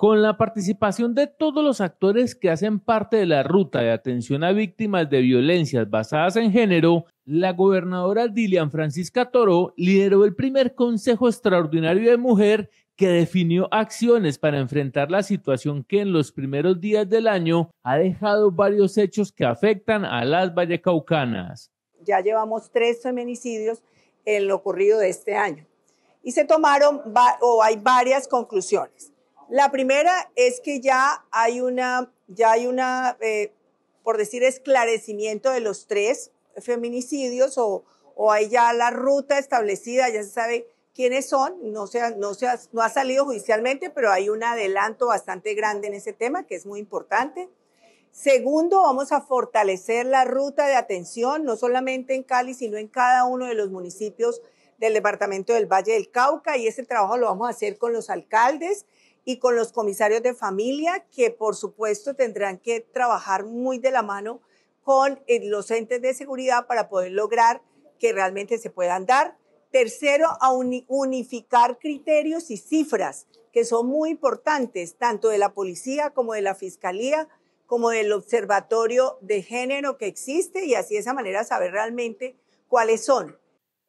con la participación de todos los actores que hacen parte de la ruta de atención a víctimas de violencias basadas en género, la gobernadora Dilian Francisca Toro lideró el primer Consejo Extraordinario de Mujer que definió acciones para enfrentar la situación que en los primeros días del año ha dejado varios hechos que afectan a las vallecaucanas. Ya llevamos tres feminicidios en lo ocurrido de este año y se tomaron o hay varias conclusiones. La primera es que ya hay una, ya hay una, eh, por decir, esclarecimiento de los tres feminicidios o, o hay ya la ruta establecida, ya se sabe quiénes son, no, se, no, no ha salido judicialmente, pero hay un adelanto bastante grande en ese tema que es muy importante. Segundo, vamos a fortalecer la ruta de atención, no solamente en Cali, sino en cada uno de los municipios del Departamento del Valle del Cauca y ese trabajo lo vamos a hacer con los alcaldes y con los comisarios de familia, que por supuesto tendrán que trabajar muy de la mano con eh, los entes de seguridad para poder lograr que realmente se puedan dar. Tercero, a unificar criterios y cifras que son muy importantes, tanto de la policía como de la fiscalía, como del observatorio de género que existe y así de esa manera saber realmente cuáles son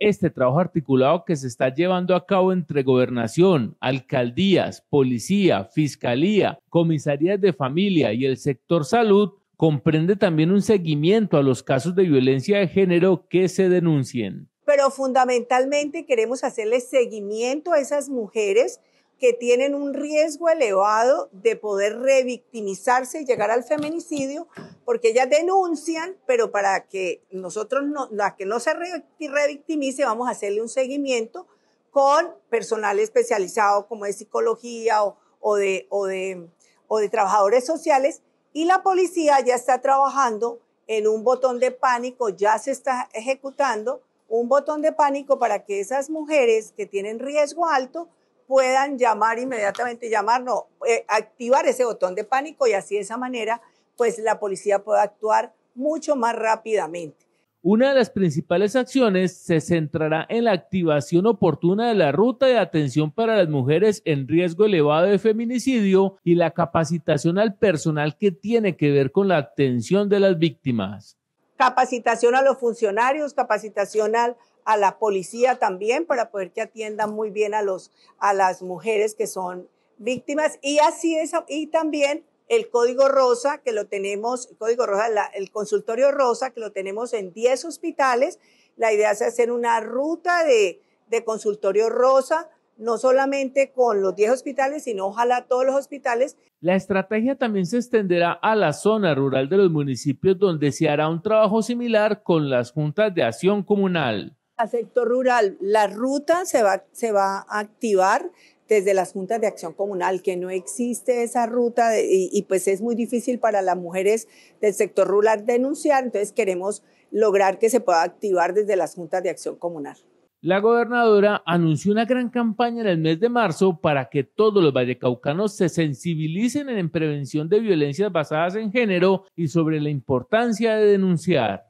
este trabajo articulado que se está llevando a cabo entre gobernación, alcaldías, policía, fiscalía, comisarías de familia y el sector salud comprende también un seguimiento a los casos de violencia de género que se denuncien. Pero fundamentalmente queremos hacerle seguimiento a esas mujeres que tienen un riesgo elevado de poder revictimizarse y llegar al feminicidio, porque ellas denuncian, pero para que nosotros, no, la que no se revictimice, vamos a hacerle un seguimiento con personal especializado como de psicología o, de, o de trabajadores sociales, y la policía ya está trabajando en un botón de pánico, ya se está ejecutando un botón de pánico para que esas mujeres que tienen riesgo alto, puedan llamar inmediatamente, llamar, no, eh, activar ese botón de pánico y así de esa manera, pues la policía pueda actuar mucho más rápidamente. Una de las principales acciones se centrará en la activación oportuna de la ruta de atención para las mujeres en riesgo elevado de feminicidio y la capacitación al personal que tiene que ver con la atención de las víctimas capacitación a los funcionarios, capacitación a la policía también para poder que atiendan muy bien a, los, a las mujeres que son víctimas y así es, y también el código rosa que lo tenemos, el código rosa, el consultorio rosa que lo tenemos en 10 hospitales. La idea es hacer una ruta de, de consultorio rosa no solamente con los 10 hospitales, sino ojalá todos los hospitales. La estrategia también se extenderá a la zona rural de los municipios donde se hará un trabajo similar con las juntas de acción comunal. Al sector rural, la ruta se va, a activar desde las juntas de acción comunal, que no existe esa ruta y pues es muy difícil para las mujeres del sector rural denunciar, entonces queremos lograr que se pueda activar desde las juntas de acción comunal. La gobernadora anunció una gran campaña en el mes de marzo para que todos los vallecaucanos se sensibilicen en prevención de violencias basadas en género y sobre la importancia de denunciar.